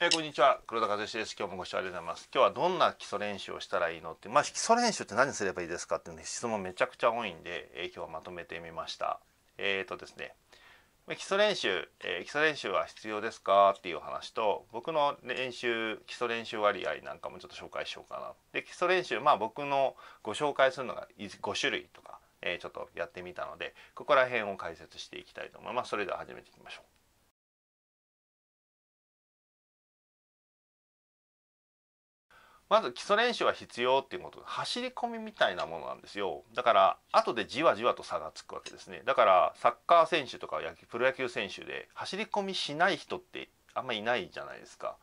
えー、こんにちは黒田和志です今日もご視聴ありがとうございます今日はどんな基礎練習をしたらいいのってまあ基礎練習って何すればいいですかっていう、ね、質問めちゃくちゃ多いんで、えー、今日はまとめてみましたえっ、ー、とですね基礎練習、えー、基礎練習は必要ですかっていう話と僕の練習基礎練習割合なんかもちょっと紹介しようかなで基礎練習まあ僕のご紹介するのが5種類とか、えちょっとやってみたのでここら辺を解説していきたいと思いますそれでは始めていきましょうまず基礎練習は必要っていうこと走り込みみたいなものなんですよだから後でじわじわと差がつくわけですねだからサッカー選手とかプロ野球選手で走り込みしない人ってあんまいないじゃないですか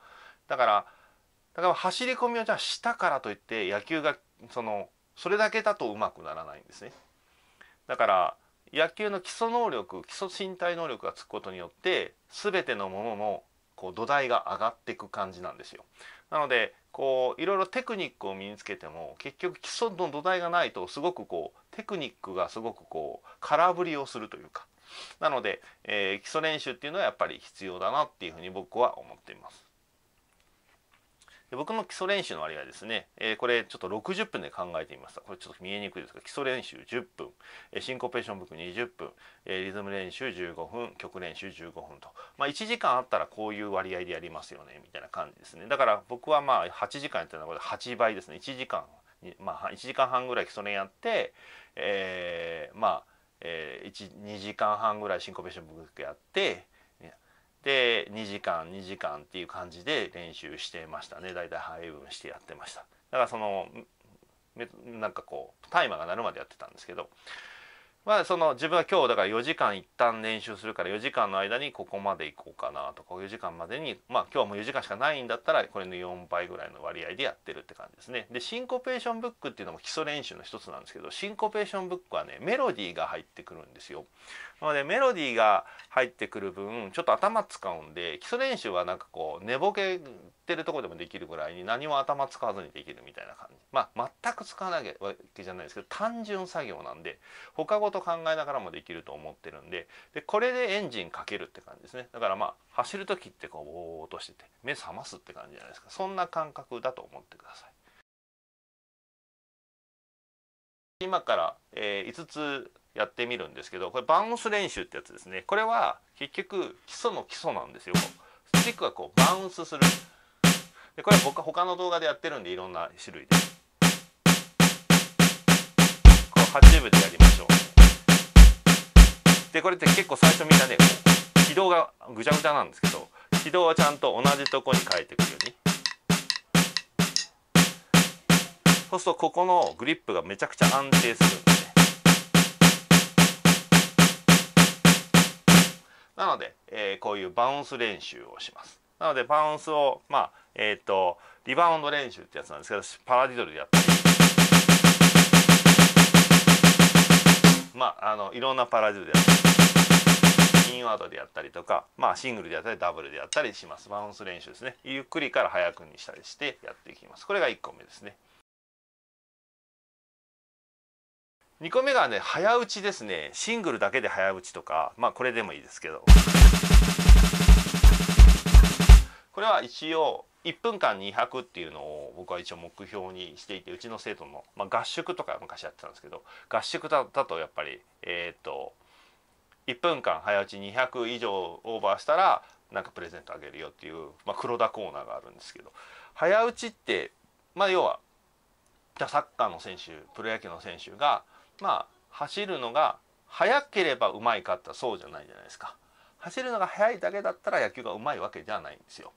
だからだから走り込みをじゃあしたからといって野球がそのそれだけだとうまくならないんですねだから野球の基礎能力基礎身体能力がつくことによって全てのもののこう土台が上がっていく感じなんですよなのでこういろいろテクニックを身につけても結局基礎の土台がないとすごくこうテクニックがすごくこう空振りをするというかなので、えー、基礎練習っていうのはやっぱり必要だなっていうふうに僕は思っています。僕の基礎練習の割合ですね、えー、これちょっと60分で考えてみました。これちょっと見えにくいですが、基礎練習10分、えー、シンコペーションブック20分、えー、リズム練習15分、曲練習15分と、まあ、1時間あったらこういう割合でやりますよね、みたいな感じですね。だから僕はまあ8時間やってるのはこれ8倍ですね。1時間、まあ1時間半ぐらい基礎練やって、えー、まあ、えー、2時間半ぐらいシンコペーションブックやって、で2時間2時間っていう感じで練習してましたねだいたい配分してやってましただからそのなんかこうタイマーが鳴るまでやってたんですけどまあその自分は今日だから4時間一旦練習するから4時間の間にここまで行こうかなとか4時間までにまあ今日はもう4時間しかないんだったらこれの4倍ぐらいの割合でやってるって感じですね。でシンコペーションブックっていうのも基礎練習の一つなんですけどシンコペーションブックはねメロディーが入ってくるんですよ。なのでメロディーが入ってくる分ちょっと頭使うんで基礎練習はなんかこう寝ぼけってるとこでもできるぐらいに何も頭使わずにできるみたいな感じまあ全く使わなきゃわけじゃないですけど単純作業なんで他ごと考えながらもできると思ってるんででこれでエンジンかけるって感じですねだからまあ走る時ってこうぼーっとしてて目覚ますって感じじゃないですかそんな感覚だと思ってください。今から、えー、5つやってみるんですけどこれバウンス練習ってやつですねこれは結局基礎の基礎なんですよスティックがこうバウンスするでこれは他の動画でやってるんでいろんな種類でこう8部でやりましょうでこれって結構最初みんなね軌道がぐちゃぐちゃなんですけど軌道はちゃんと同じとこに変えていくようにそうするとここのグリップがめちゃくちゃ安定するんでなので、えー、こういうバウンス練習をします。なのでバウンスをまあえっ、ー、とリバウンド練習ってやつなんですけどパラディドルでやったりまああのいろんなパラディドルでやったりインワードでやったりとか、まあ、シングルでやったりダブルでやったりしますバウンス練習ですねゆっくりから早くにしたりしてやっていきますこれが1個目ですね2個目がね早打ちですねシングルだけで早打ちとかまあこれでもいいですけどこれは一応1分間200っていうのを僕は一応目標にしていてうちの生徒の、まあ、合宿とか昔やってたんですけど合宿だとやっぱりえっ、と1分間早打ち200以上オーバーしたらなんかプレゼントあげるよっていう、まあ、黒田コーナーがあるんですけど早打ちってまあ要はじゃサッカーの選手プロ野球の選手がまあ走るのが速ければうまいかったそうじゃないじゃないですか。走るのが速いだけだったら野球がうまいわけじゃないんですよ。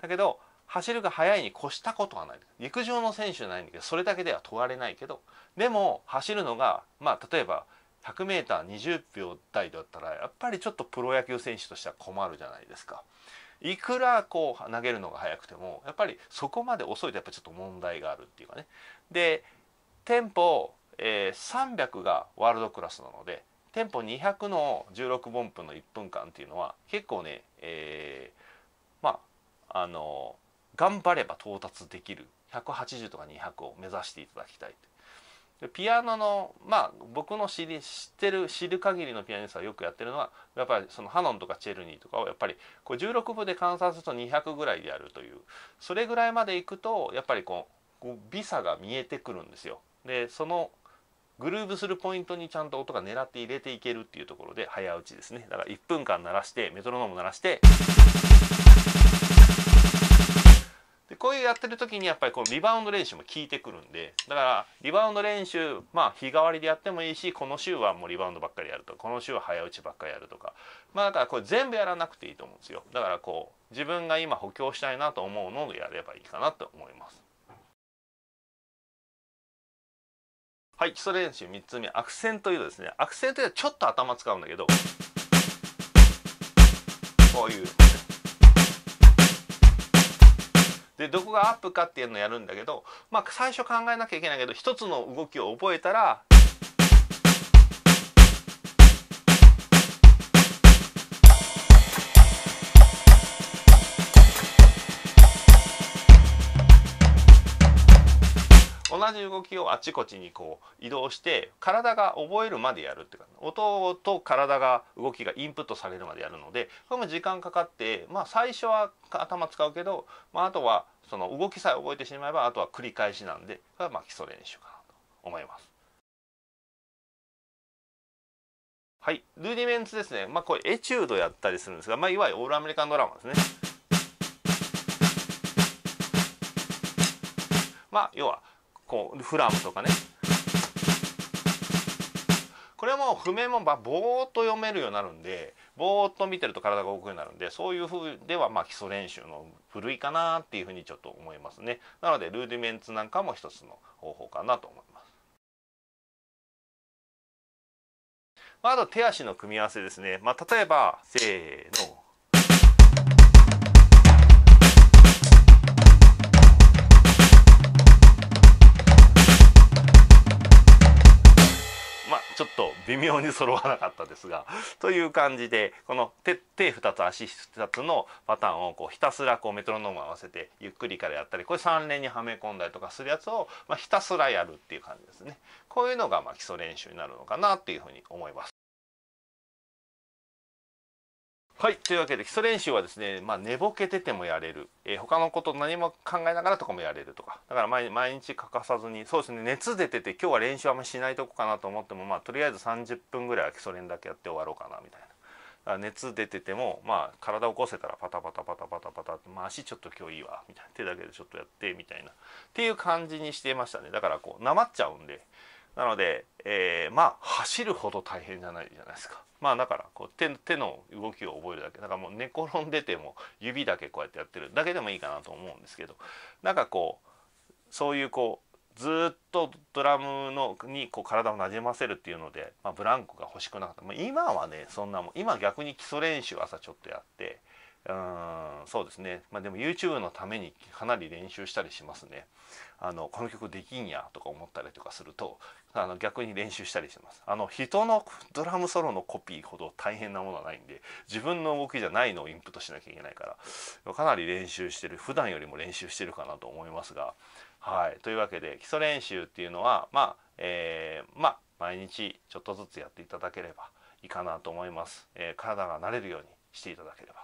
だけど走るが速いに越したことはない陸上の選手じゃないんだけどそれだけでは問われないけどでも走るのがまあ例えば 100m20 秒台だったらやっぱりちょっとプロ野球選手としては困るじゃないですか。いくらこう投げるのが速くてもやっぱりそこまで遅いとやっぱちょっと問題があるっていうかね。でテンポ、えー、300がワールドクラスなのでテンポ200の16分分の1分間っていうのは結構ね、えー、まああの頑張れば到達できる180とか200を目指していただきたいでピアノのまあ僕の知り知ってる知る限りのピアニストがよくやってるのはやっぱりそのハノンとかチェルニーとかをやっぱりこう16分で換算すると200ぐらいでやるというそれぐらいまでいくとやっぱりこうこう美さが見えてくるんですよ。でそのグルーブするポイントにちゃんと音が狙って入れていけるっていうところで早打ちですねだから1分間鳴らしてメトロノーム鳴らしてでこういうやってる時にやっぱりこのリバウンド練習も効いてくるんでだからリバウンド練習まあ日替わりでやってもいいしこの週はもうリバウンドばっかりやるとかこの週は早打ちばっかりやるとかまあだからこれ全部やらなくていいと思うんですよだからこう自分が今補強したいなと思うのをやればいいかなと思います。はい基礎練習3つ目アクセント移動ですねアクセント移動はちょっと頭使うんだけどこういうでどこがアップかっていうのをやるんだけどまあ最初考えなきゃいけないけど一つの動きを覚えたらじ動きをあちこちにこう移動して体が覚えるまでやるっていうか音と体が動きがインプットされるまでやるのでこれも時間かかってまあ最初は頭使うけど、まあ、あとはその動きさえ覚えてしまえばあとは繰り返しなんでまあ基礎練習かなと思います。はい、ルーディメンツですね、まあ、これエチュードやったりするんですが、まあ、いわゆるオールアメリカンドラマですね。まあ、要はこうフラムとかねこれも譜面もぼーっと読めるようになるんでぼーっと見てると体が動くようになるんでそういうふうではまあ基礎練習の古いかなっていうふうにちょっと思いますねなのでルーディメンツなんかも一つの方法かなと思いますまあ、あと手足の組み合わせですね。まあ、例えば、せーの。ちょっと微妙に揃わなかったですがという感じでこの手手2つ足2つのパターンをこうひたすらこうメトロノーム合わせてゆっくりからやったりこれ3連にはめ込んだりとかするやつを、まひたすらやるっていう感じですねこういうのがま基礎練習になるのかなっていうふうに思います。はい。というわけで、基礎練習はですね、まあ、寝ぼけててもやれる。えー、他のこと何も考えながらとかもやれるとか。だから毎、毎日欠かさずに、そうですね、熱出てて、今日は練習あんましないとこかなと思っても、まあ、とりあえず30分ぐらいは基礎練だけやって終わろうかな、みたいな。熱出てても、まあ、体起こせたらパタパタパタパタパタって、まあ、足ちょっと今日いいわ、みたいな。手だけでちょっとやって、みたいな。っていう感じにしてましたね。だから、こう、なまっちゃうんで。なので、えー、まあ走るほど大変じゃないじゃないですか。まあだからこう手手の動きを覚えるだけだからもう寝転んでても指だけこうやってやってるだけでもいいかなと思うんですけどなんかこうそういうこうずっとドラムのにこう体をなじませるっていうので、まあ、ブランコが欲しくなかった、まあ、今はねそんなもん今逆に基礎練習朝ちょっとやってうんそうですね、まあ、でも YouTube のためにかなり練習したりしますねあのこの曲できんやとか思ったりとかするとあの逆に練習したりしますあの人のドラムソロのコピーほど大変なものはないんで自分の動きじゃないのをインプットしなきゃいけないからかなり練習してる普段よりも練習してるかなと思いますがはいというわけで基礎練習っていうのはまあえー、まあ毎日ちょっとずつやっていただければいいかなと思います、えー、体が慣れるようにしていただければ